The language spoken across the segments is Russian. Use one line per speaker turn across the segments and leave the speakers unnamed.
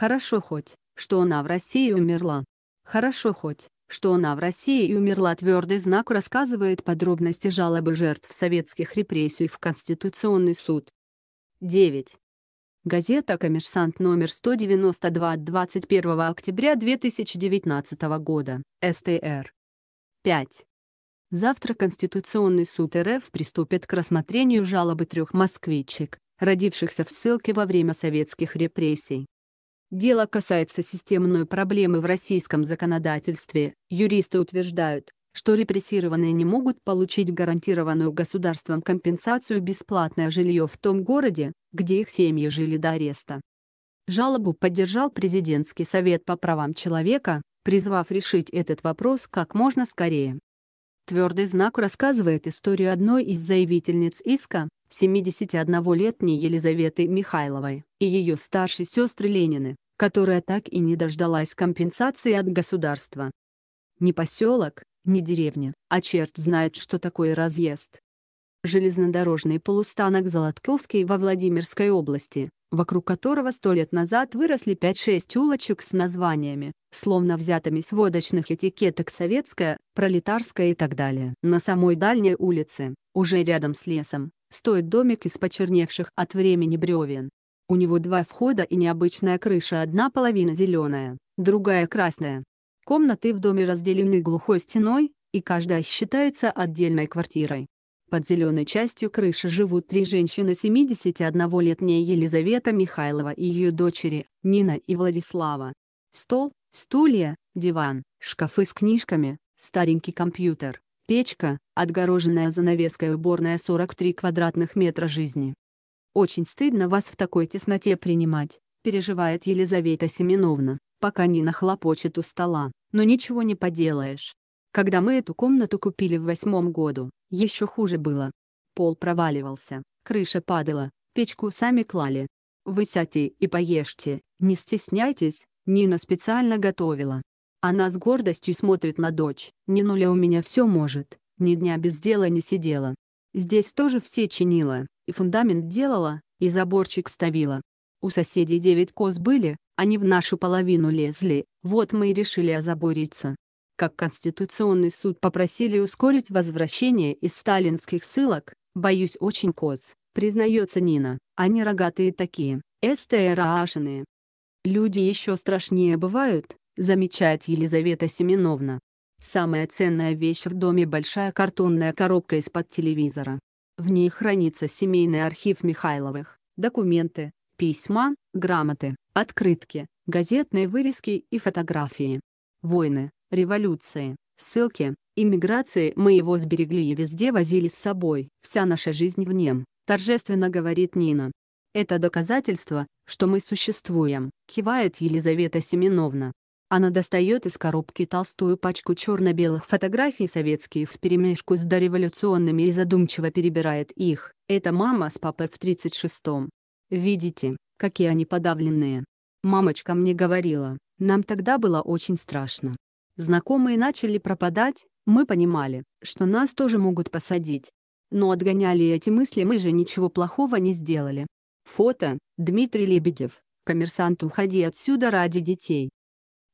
Хорошо хоть, что она в России умерла. Хорошо хоть, что она в России и умерла твердый знак рассказывает подробности жалобы жертв советских репрессий в Конституционный суд. 9. Газета «Коммерсант» номер 192 от 21 октября 2019 года, СТР. 5. Завтра Конституционный суд РФ приступит к рассмотрению жалобы трех москвичек, родившихся в ссылке во время советских репрессий. Дело касается системной проблемы в российском законодательстве. Юристы утверждают, что репрессированные не могут получить гарантированную государством компенсацию бесплатное жилье в том городе, где их семьи жили до ареста. Жалобу поддержал Президентский совет по правам человека, призвав решить этот вопрос как можно скорее. Твердый знак рассказывает историю одной из заявительниц иска, 71-летней Елизаветы Михайловой и ее старшей сестры Ленины, которая так и не дождалась компенсации от государства. Ни поселок, ни деревня, а черт знает, что такое разъезд. Железнодорожный полустанок Золотковский во Владимирской области, вокруг которого сто лет назад выросли 5-6 улочек с названиями, словно взятыми с водочных этикеток «Советская», «Пролетарская» и так далее. На самой дальней улице, уже рядом с лесом, стоит домик из почерневших от времени бревен. У него два входа и необычная крыша, одна половина зеленая, другая красная. Комнаты в доме разделены глухой стеной, и каждая считается отдельной квартирой. Под зеленой частью крыши живут три женщины 71-летняя Елизавета Михайлова и ее дочери, Нина и Владислава. Стол, стулья, диван, шкафы с книжками, старенький компьютер, Печка, отгороженная занавеской уборная 43 квадратных метра жизни. «Очень стыдно вас в такой тесноте принимать», — переживает Елизавета Семеновна, пока Нина хлопочет у стола, но ничего не поделаешь. Когда мы эту комнату купили в восьмом году, еще хуже было. Пол проваливался, крыша падала, печку сами клали. Вы сядьте и поешьте, не стесняйтесь, Нина специально готовила. Она с гордостью смотрит на дочь. «Не нуля у меня все может, ни дня без дела не сидела. Здесь тоже все чинила, и фундамент делала, и заборчик ставила. У соседей девять коз были, они в нашу половину лезли, вот мы и решили озабориться. Как Конституционный суд попросили ускорить возвращение из сталинских ссылок, боюсь очень коз, признается Нина, они рогатые такие, эстерашенные. Люди еще страшнее бывают, замечает Елизавета Семеновна. Самая ценная вещь в доме – большая картонная коробка из-под телевизора. В ней хранится семейный архив Михайловых, документы, письма, грамоты, открытки, газетные вырезки и фотографии. Войны, революции, ссылки, иммиграции мы его сберегли и везде возили с собой. Вся наша жизнь в нем, торжественно говорит Нина. Это доказательство, что мы существуем, кивает Елизавета Семеновна. Она достает из коробки толстую пачку черно-белых фотографий советских вперемешку с дореволюционными и задумчиво перебирает их. Это мама с папой в 36-м. Видите, какие они подавленные. Мамочка мне говорила, нам тогда было очень страшно. Знакомые начали пропадать, мы понимали, что нас тоже могут посадить. Но отгоняли эти мысли мы же ничего плохого не сделали. Фото, Дмитрий Лебедев, коммерсант уходи отсюда ради детей.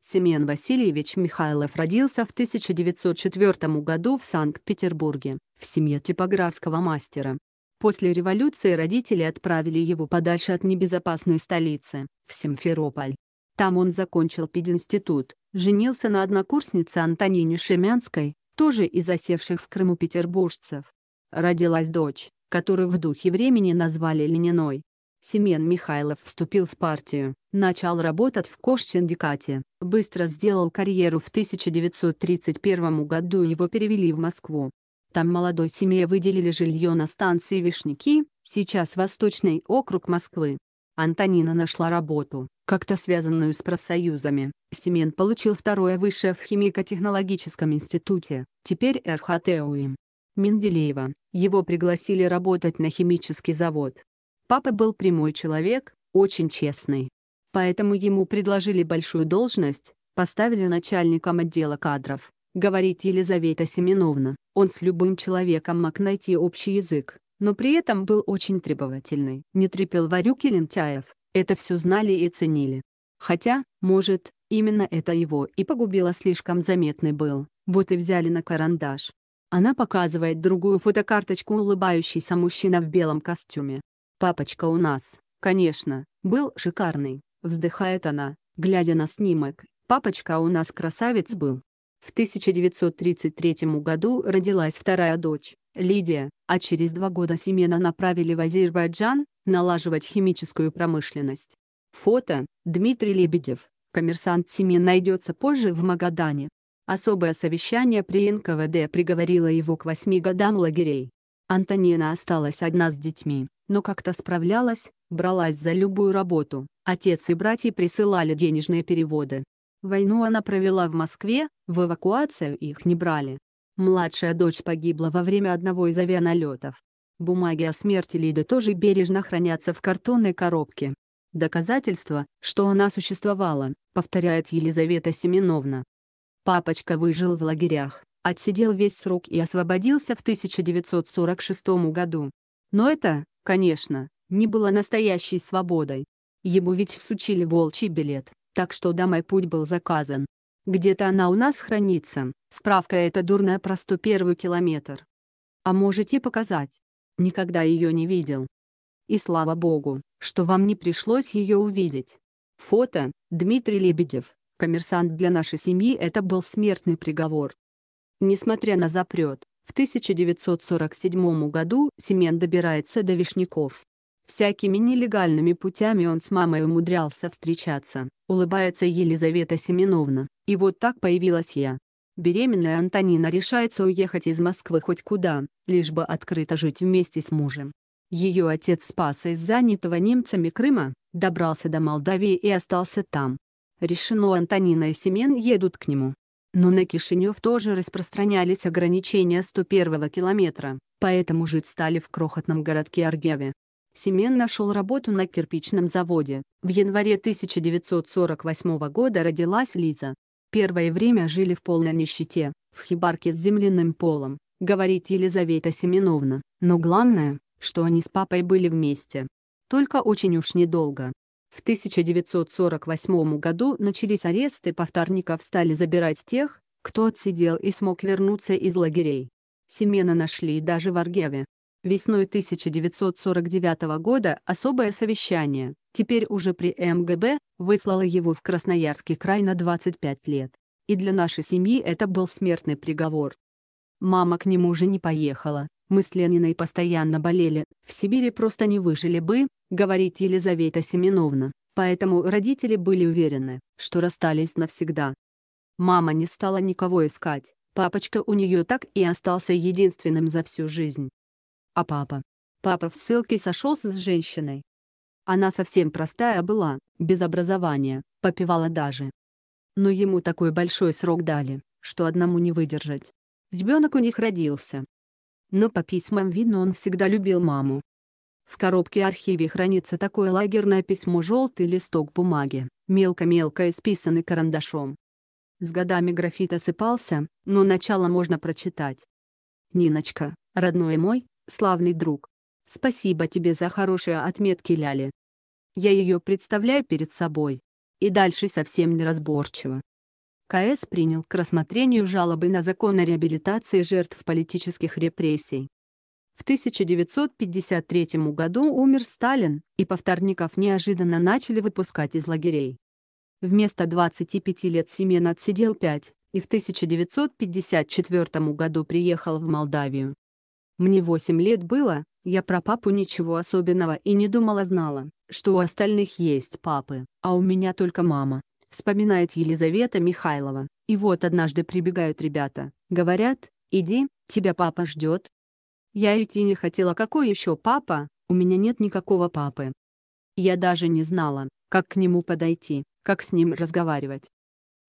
Семен Васильевич Михайлов родился в 1904 году в Санкт-Петербурге в семье типографского мастера. После революции родители отправили его подальше от небезопасной столицы, в Симферополь. Там он закончил пединститут, женился на однокурснице Антонине Шемянской, тоже из осевших в Крыму петербуржцев. Родилась дочь, которую в духе времени назвали Лениной. Семен Михайлов вступил в партию, начал работать в Кош-синдикате, быстро сделал карьеру в 1931 году его перевели в Москву. Там молодой семье выделили жилье на станции Вишники, сейчас Восточный округ Москвы. Антонина нашла работу, как-то связанную с профсоюзами. Семен получил второе высшее в химико-технологическом институте, теперь РХТУИМ. Менделеева, его пригласили работать на химический завод, Папа был прямой человек, очень честный. Поэтому ему предложили большую должность, поставили начальником отдела кадров. Говорит Елизавета Семеновна, он с любым человеком мог найти общий язык, но при этом был очень требовательный. Не трепел Варюк и Лентяев, это все знали и ценили. Хотя, может, именно это его и погубило слишком заметный был, вот и взяли на карандаш. Она показывает другую фотокарточку улыбающийся мужчина в белом костюме. «Папочка у нас, конечно, был шикарный», — вздыхает она, глядя на снимок. «Папочка у нас красавец был». В 1933 году родилась вторая дочь, Лидия, а через два года Семена направили в Азербайджан, налаживать химическую промышленность. Фото – Дмитрий Лебедев. Коммерсант Семен найдется позже в Магадане. Особое совещание при НКВД приговорило его к восьми годам лагерей. Антонина осталась одна с детьми но как-то справлялась, бралась за любую работу. Отец и братья присылали денежные переводы. Войну она провела в Москве, в эвакуацию их не брали. Младшая дочь погибла во время одного из авианалетов. Бумаги о смерти Лиды тоже бережно хранятся в картонной коробке. Доказательство, что она существовала, повторяет Елизавета Семеновна. Папочка выжил в лагерях, отсидел весь срок и освободился в 1946 году. Но это, конечно, не было настоящей свободой. Ему ведь всучили волчий билет, так что домой путь был заказан. Где-то она у нас хранится, справка эта дурная про 101 километр. А можете показать? Никогда ее не видел. И слава богу, что вам не пришлось ее увидеть. Фото, Дмитрий Лебедев, коммерсант для нашей семьи это был смертный приговор. Несмотря на запрет, в 1947 году Семен добирается до Вишняков. Всякими нелегальными путями он с мамой умудрялся встречаться, улыбается Елизавета Семеновна, и вот так появилась я. Беременная Антонина решается уехать из Москвы хоть куда, лишь бы открыто жить вместе с мужем. Ее отец спас из занятого немцами Крыма, добрался до Молдавии и остался там. Решено Антонина и Семен едут к нему. Но на Кишинев тоже распространялись ограничения 101 километра, поэтому жить стали в крохотном городке Аргеве. Семен нашел работу на кирпичном заводе. В январе 1948 года родилась Лиза. Первое время жили в полной нищете, в хибарке с земляным полом, говорит Елизавета Семеновна. Но главное, что они с папой были вместе. Только очень уж недолго. В 1948 году начались аресты повторников стали забирать тех, кто отсидел и смог вернуться из лагерей. Семена нашли даже в Аргеве. Весной 1949 года особое совещание, теперь уже при МГБ, выслало его в Красноярский край на 25 лет. И для нашей семьи это был смертный приговор. Мама к нему уже не поехала, мы с Лениной постоянно болели, в Сибири просто не выжили бы, говорит Елизавета Семеновна. Поэтому родители были уверены, что расстались навсегда. Мама не стала никого искать, папочка у нее так и остался единственным за всю жизнь. А папа? Папа в ссылке сошелся с женщиной. Она совсем простая была, без образования, попивала даже. Но ему такой большой срок дали, что одному не выдержать. Ребенок у них родился, но по письмам видно он всегда любил маму. В коробке архиве хранится такое лагерное письмо «Желтый листок бумаги», мелко-мелко исписанный карандашом. С годами графит осыпался, но начало можно прочитать. «Ниночка, родной мой, славный друг. Спасибо тебе за хорошие отметки Ляли. Я ее представляю перед собой. И дальше совсем неразборчиво. КС принял к рассмотрению жалобы на закон о реабилитации жертв политических репрессий. В 1953 году умер Сталин, и повторников неожиданно начали выпускать из лагерей. Вместо 25 лет Семен отсидел 5, и в 1954 году приехал в Молдавию. Мне 8 лет было, я про папу ничего особенного и не думала-знала, что у остальных есть папы, а у меня только мама, вспоминает Елизавета Михайлова. И вот однажды прибегают ребята, говорят, иди, тебя папа ждет. Я идти не хотела, какой еще папа, у меня нет никакого папы. Я даже не знала, как к нему подойти, как с ним разговаривать.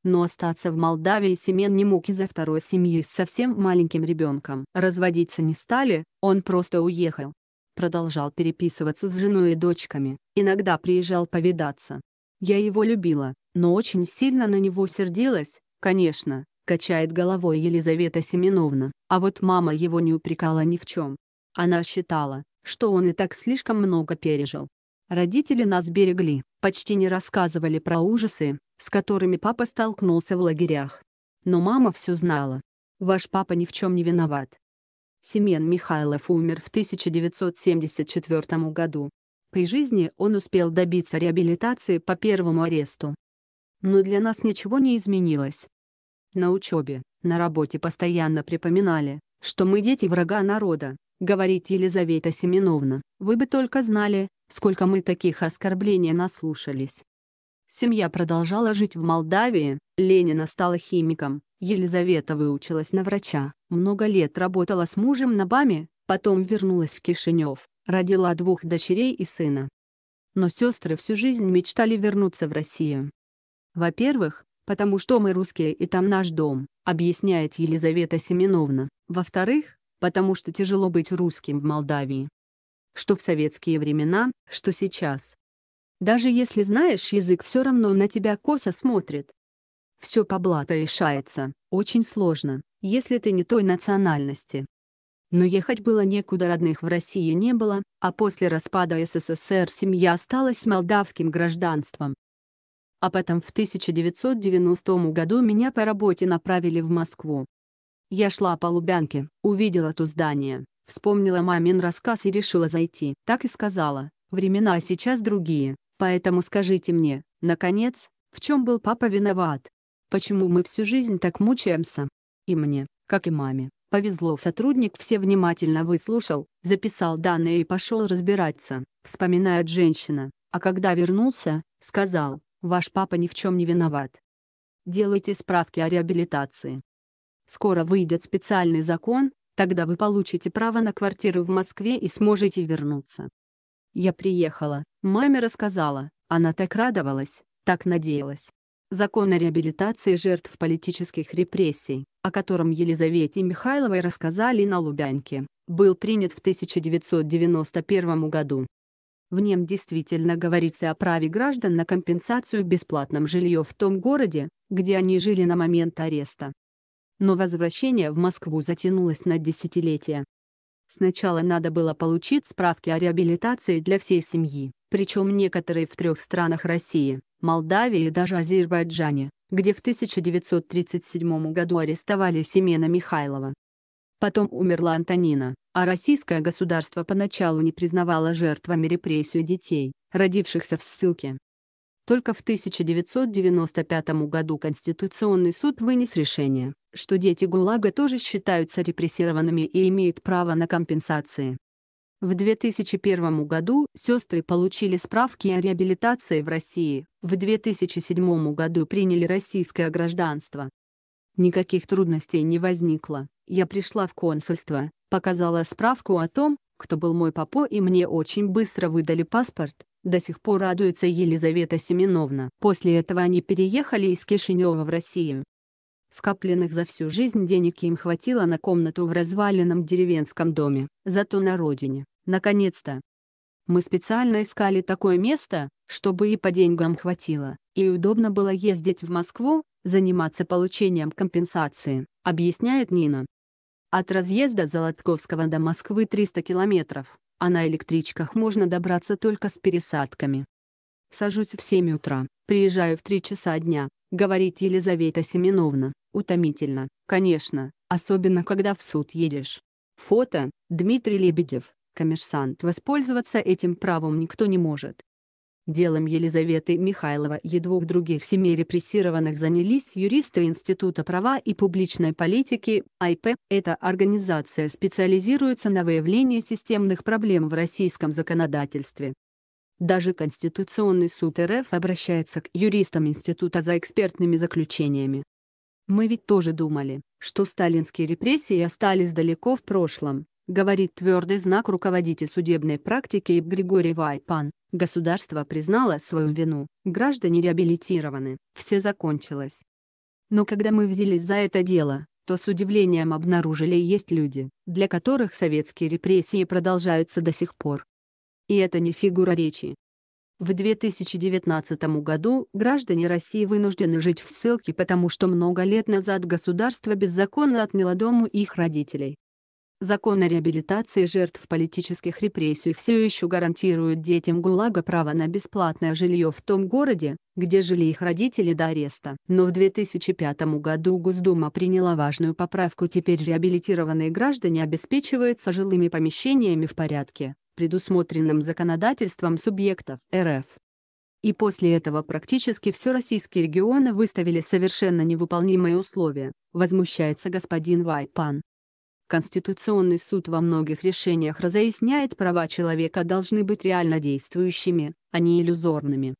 Но остаться в Молдавии Семен не мог из-за второй семьи с совсем маленьким ребенком. Разводиться не стали, он просто уехал. Продолжал переписываться с женой и дочками, иногда приезжал повидаться. Я его любила, но очень сильно на него сердилась, конечно, качает головой Елизавета Семеновна. А вот мама его не упрекала ни в чем. Она считала, что он и так слишком много пережил. Родители нас берегли, почти не рассказывали про ужасы, с которыми папа столкнулся в лагерях. Но мама все знала. Ваш папа ни в чем не виноват. Семен Михайлов умер в 1974 году. При жизни он успел добиться реабилитации по первому аресту. Но для нас ничего не изменилось. На учебе, на работе постоянно припоминали, что мы дети врага народа, говорит Елизавета Семеновна. Вы бы только знали, сколько мы таких оскорблений наслушались. Семья продолжала жить в Молдавии, Ленина стала химиком, Елизавета выучилась на врача, много лет работала с мужем на БАМе, потом вернулась в Кишинев, родила двух дочерей и сына. Но сестры всю жизнь мечтали вернуться в Россию. Во-первых, потому что мы русские и там наш дом, объясняет Елизавета Семеновна. Во-вторых, потому что тяжело быть русским в Молдавии. Что в советские времена, что сейчас. Даже если знаешь язык, все равно на тебя косо смотрит. Все по блату решается, очень сложно, если ты не той национальности. Но ехать было некуда, родных в России не было, а после распада СССР семья осталась с молдавским гражданством. А потом в 1990 году меня по работе направили в Москву. Я шла по Лубянке, увидела то здание, вспомнила мамин рассказ и решила зайти. Так и сказала, времена сейчас другие, поэтому скажите мне, наконец, в чем был папа виноват? Почему мы всю жизнь так мучаемся? И мне, как и маме, Повезло, сотрудник все внимательно выслушал, записал данные и пошел разбираться, вспоминает женщина, а когда вернулся, сказал, ваш папа ни в чем не виноват. Делайте справки о реабилитации. Скоро выйдет специальный закон, тогда вы получите право на квартиру в Москве и сможете вернуться. Я приехала, маме рассказала, она так радовалась, так надеялась закон о реабилитации жертв политических репрессий, о котором Елизавете Михайловой рассказали на Лубянке, был принят в 1991 году. В нем действительно говорится о праве граждан на компенсацию бесплатном жилье в том городе, где они жили на момент ареста. Но возвращение в Москву затянулось на десятилетия. Сначала надо было получить справки о реабилитации для всей семьи, причем некоторые в трех странах России. Молдавии и даже Азербайджане, где в 1937 году арестовали Семена Михайлова. Потом умерла Антонина, а российское государство поначалу не признавало жертвами репрессию детей, родившихся в ссылке. Только в 1995 году Конституционный суд вынес решение, что дети ГУЛАГа тоже считаются репрессированными и имеют право на компенсации. В 2001 году сестры получили справки о реабилитации в России, в 2007 году приняли российское гражданство. Никаких трудностей не возникло, я пришла в консульство, показала справку о том, кто был мой папо и мне очень быстро выдали паспорт, до сих пор радуется Елизавета Семеновна. После этого они переехали из Кишинева в Россию. Скопленных за всю жизнь денег им хватило на комнату в разваленном деревенском доме, зато на родине, наконец-то. Мы специально искали такое место, чтобы и по деньгам хватило, и удобно было ездить в Москву, заниматься получением компенсации, объясняет Нина. От разъезда Золотковского до Москвы 300 километров, а на электричках можно добраться только с пересадками. Сажусь в 7 утра, приезжаю в 3 часа дня, — говорит Елизавета Семеновна, утомительно, конечно, особенно когда в суд едешь. Фото — Дмитрий Лебедев, коммерсант. Воспользоваться этим правом никто не может. Делом Елизаветы Михайлова и двух других семей репрессированных занялись юристы Института права и публичной политики, АИП. Эта организация специализируется на выявлении системных проблем в российском законодательстве, даже Конституционный суд РФ обращается к юристам института за экспертными заключениями. Мы ведь тоже думали, что сталинские репрессии остались далеко в прошлом, говорит твердый знак руководитель судебной практики Григорий Вайпан. Государство признало свою вину, граждане реабилитированы, все закончилось. Но когда мы взялись за это дело, то с удивлением обнаружили есть люди, для которых советские репрессии продолжаются до сих пор. И это не фигура речи. В 2019 году граждане России вынуждены жить в ссылке потому что много лет назад государство беззаконно отняло дому их родителей. Закон о реабилитации жертв политических репрессий все еще гарантирует детям ГУЛАГа право на бесплатное жилье в том городе, где жили их родители до ареста. Но в 2005 году Госдума приняла важную поправку. Теперь реабилитированные граждане обеспечиваются жилыми помещениями в порядке, предусмотренным законодательством субъектов РФ. И после этого практически все российские регионы выставили совершенно невыполнимые условия, возмущается господин Вайпан. Конституционный суд во многих решениях разъясняет права человека должны быть реально действующими, а не иллюзорными.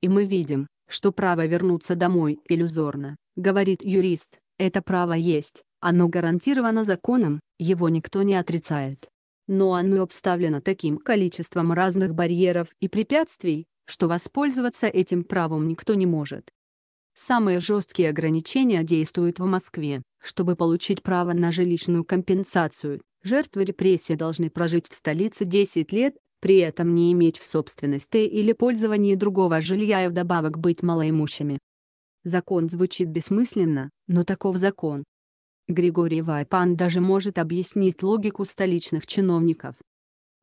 И мы видим, что право вернуться домой иллюзорно, говорит юрист, это право есть, оно гарантировано законом, его никто не отрицает но оно обставлено таким количеством разных барьеров и препятствий, что воспользоваться этим правом никто не может. Самые жесткие ограничения действуют в Москве. Чтобы получить право на жилищную компенсацию, жертвы репрессии должны прожить в столице 10 лет, при этом не иметь в собственности или пользовании другого жилья и вдобавок быть малоимущими. Закон звучит бессмысленно, но таков закон. Григорий Вайпан даже может объяснить логику столичных чиновников.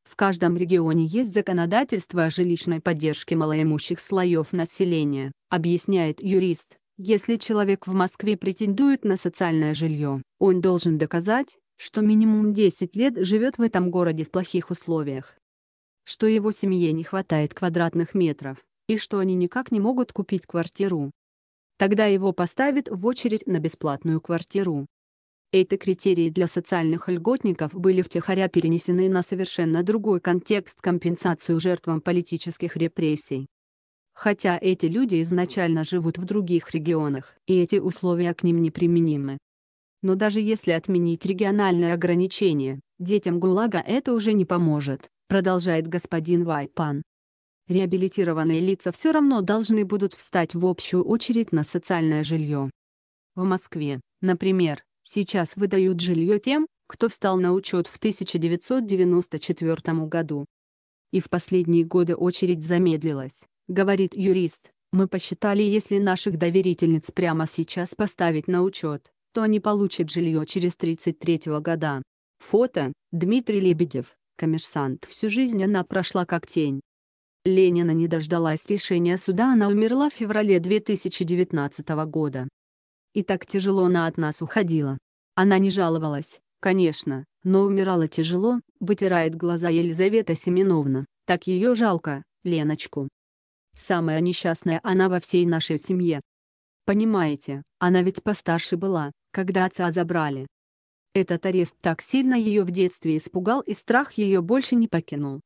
В каждом регионе есть законодательство о жилищной поддержке малоимущих слоев населения, объясняет юрист. Если человек в Москве претендует на социальное жилье, он должен доказать, что минимум 10 лет живет в этом городе в плохих условиях, что его семье не хватает квадратных метров, и что они никак не могут купить квартиру. Тогда его поставят в очередь на бесплатную квартиру. Эти критерии для социальных льготников были втихаря перенесены на совершенно другой контекст компенсацию жертвам политических репрессий. Хотя эти люди изначально живут в других регионах, и эти условия к ним неприменимы. Но даже если отменить региональные ограничения, детям ГУЛАГа это уже не поможет, продолжает господин Вайпан. Реабилитированные лица все равно должны будут встать в общую очередь на социальное жилье. В Москве, например, Сейчас выдают жилье тем, кто встал на учет в 1994 году. И в последние годы очередь замедлилась, говорит юрист. Мы посчитали, если наших доверительниц прямо сейчас поставить на учет, то они получат жилье через 33 года. Фото – Дмитрий Лебедев, коммерсант. Всю жизнь она прошла как тень. Ленина не дождалась решения суда, она умерла в феврале 2019 года и так тяжело она от нас уходила. Она не жаловалась, конечно, но умирала тяжело, вытирает глаза Елизавета Семеновна, так ее жалко, Леночку. Самая несчастная она во всей нашей семье. Понимаете, она ведь постарше была, когда отца забрали. Этот арест так сильно ее в детстве испугал и страх ее больше не покинул.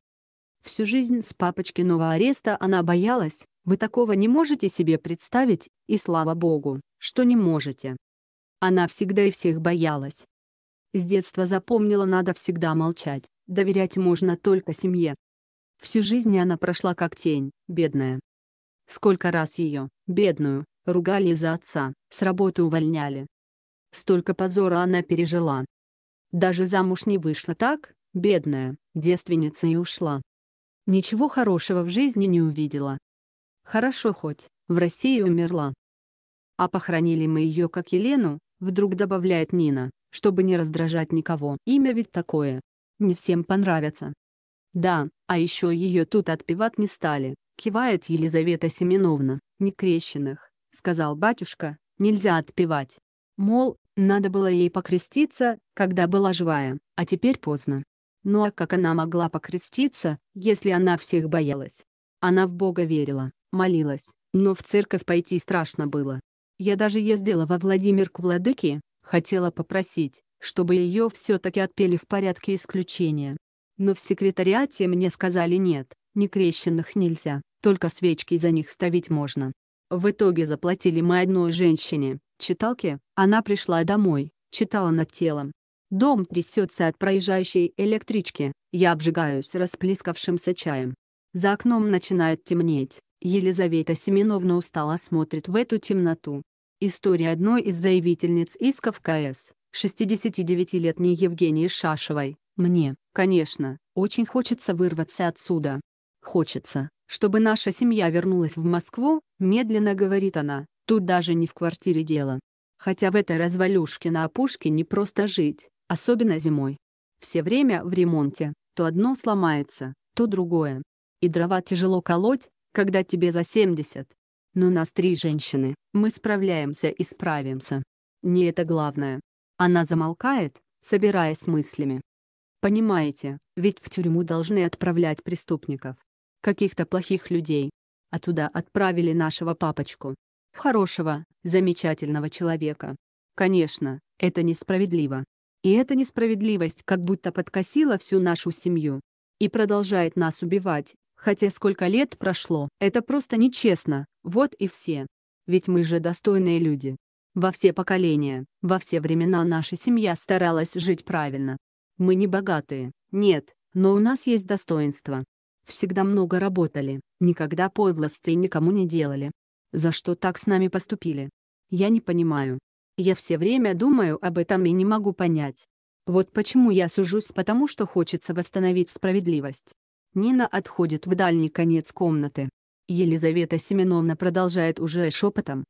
Всю жизнь с папочкиного ареста она боялась, вы такого не можете себе представить, и слава богу, что не можете. Она всегда и всех боялась. С детства запомнила надо всегда молчать, доверять можно только семье. Всю жизнь она прошла как тень, бедная. Сколько раз ее, бедную, ругали за отца, с работы увольняли. Столько позора она пережила. Даже замуж не вышла так, бедная, девственница и ушла. Ничего хорошего в жизни не увидела, Хорошо хоть, в России умерла. А похоронили мы ее как Елену, вдруг добавляет Нина, чтобы не раздражать никого. Имя ведь такое. Не всем понравится. Да, а еще ее тут отпевать не стали, кивает Елизавета Семеновна, не крещенных, сказал батюшка, нельзя отпевать. Мол, надо было ей покреститься, когда была живая, а теперь поздно. Ну а как она могла покреститься, если она всех боялась? Она в Бога верила, молилась, но в церковь пойти страшно было. Я даже ездила во Владимир к владыке, хотела попросить, чтобы ее все-таки отпели в порядке исключения. Но в секретариате мне сказали нет, некрещенных нельзя, только свечки за них ставить можно. В итоге заплатили мы одной женщине, читалке, она пришла домой, читала над телом. Дом трясется от проезжающей электрички, я обжигаюсь расплескавшимся чаем. За окном начинает темнеть, Елизавета Семеновна устало смотрит в эту темноту. История одной из заявительниц исков КС, 69-летней Евгении Шашевой. Мне, конечно, очень хочется вырваться отсюда. Хочется, чтобы наша семья вернулась в Москву, медленно говорит она, тут даже не в квартире дело. Хотя в этой развалюшке на опушке не просто жить, особенно зимой. Все время в ремонте, то одно сломается, то другое. И дрова тяжело колоть, когда тебе за 70. Но нас три женщины. Мы справляемся и справимся. Не это главное. Она замолкает, собираясь с мыслями. Понимаете, ведь в тюрьму должны отправлять преступников. Каких-то плохих людей. А туда отправили нашего папочку. Хорошего, замечательного человека. Конечно, это несправедливо. И эта несправедливость как будто подкосила всю нашу семью. И продолжает нас убивать, Хотя сколько лет прошло, это просто нечестно, вот и все. Ведь мы же достойные люди. Во все поколения, во все времена наша семья старалась жить правильно. Мы не богатые, нет, но у нас есть достоинство. Всегда много работали, никогда подлости никому не делали. За что так с нами поступили? Я не понимаю. Я все время думаю об этом и не могу понять. Вот почему я сужусь потому, что хочется восстановить справедливость. Нина отходит в дальний конец комнаты. Елизавета Семеновна продолжает уже шепотом.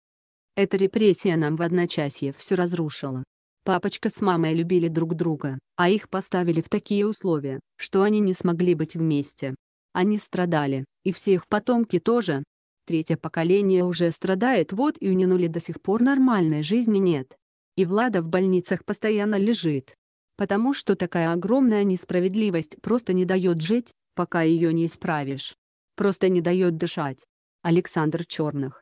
Эта репрессия нам в одночасье все разрушила. Папочка с мамой любили друг друга, а их поставили в такие условия, что они не смогли быть вместе. Они страдали, и все их потомки тоже. Третье поколение уже страдает, вот и у Нинули до сих пор нормальной жизни нет. И Влада в больницах постоянно лежит. Потому что такая огромная несправедливость просто не дает жить, пока ее не исправишь. Просто не дает дышать. Александр Черных